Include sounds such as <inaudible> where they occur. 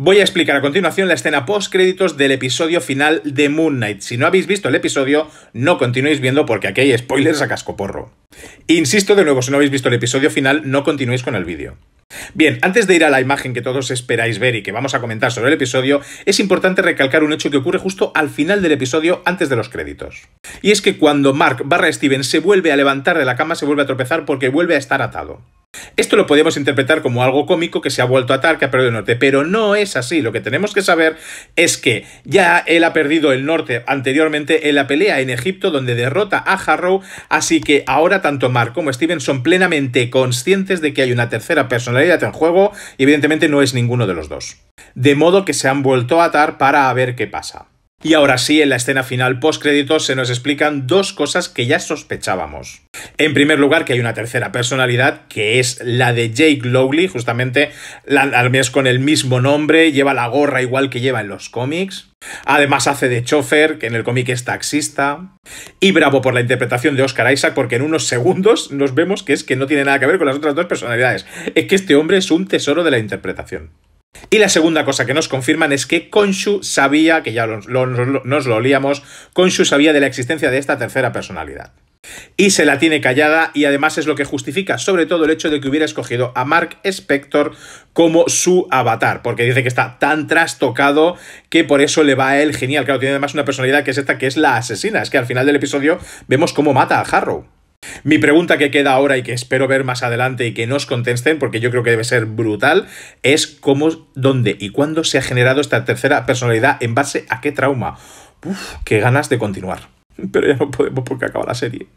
Voy a explicar a continuación la escena post créditos del episodio final de Moon Knight. Si no habéis visto el episodio, no continuéis viendo porque aquí hay spoilers a cascoporro. Insisto de nuevo, si no habéis visto el episodio final, no continuéis con el vídeo. Bien, antes de ir a la imagen que todos esperáis ver y que vamos a comentar sobre el episodio, es importante recalcar un hecho que ocurre justo al final del episodio antes de los créditos. Y es que cuando Mark barra Steven se vuelve a levantar de la cama, se vuelve a tropezar porque vuelve a estar atado. Esto lo podemos interpretar como algo cómico que se ha vuelto a atar, que ha perdido el norte, pero no es así. Lo que tenemos que saber es que ya él ha perdido el norte anteriormente en la pelea en Egipto donde derrota a Harrow, así que ahora tanto Mark como Steven son plenamente conscientes de que hay una tercera personalidad en juego y evidentemente no es ninguno de los dos. De modo que se han vuelto a atar para ver qué pasa. Y ahora sí, en la escena final post-créditos se nos explican dos cosas que ya sospechábamos. En primer lugar, que hay una tercera personalidad, que es la de Jake Lowley, justamente la, con el mismo nombre, lleva la gorra igual que lleva en los cómics. Además hace de chofer, que en el cómic es taxista. Y bravo por la interpretación de Oscar Isaac, porque en unos segundos nos vemos que es que no tiene nada que ver con las otras dos personalidades. Es que este hombre es un tesoro de la interpretación. Y la segunda cosa que nos confirman es que Konshu sabía, que ya nos lo olíamos, Konshu sabía de la existencia de esta tercera personalidad. Y se la tiene callada y además es lo que justifica sobre todo el hecho de que hubiera escogido a Mark Spector como su avatar, porque dice que está tan trastocado que por eso le va a él genial. Claro, tiene además una personalidad que es esta, que es la asesina. Es que al final del episodio vemos cómo mata a Harrow. Mi pregunta que queda ahora y que espero ver más adelante y que nos contesten, porque yo creo que debe ser brutal, es cómo, dónde y cuándo se ha generado esta tercera personalidad en base a qué trauma. Uf, qué ganas de continuar. <laughs> Pero ya no podemos porque acaba la serie.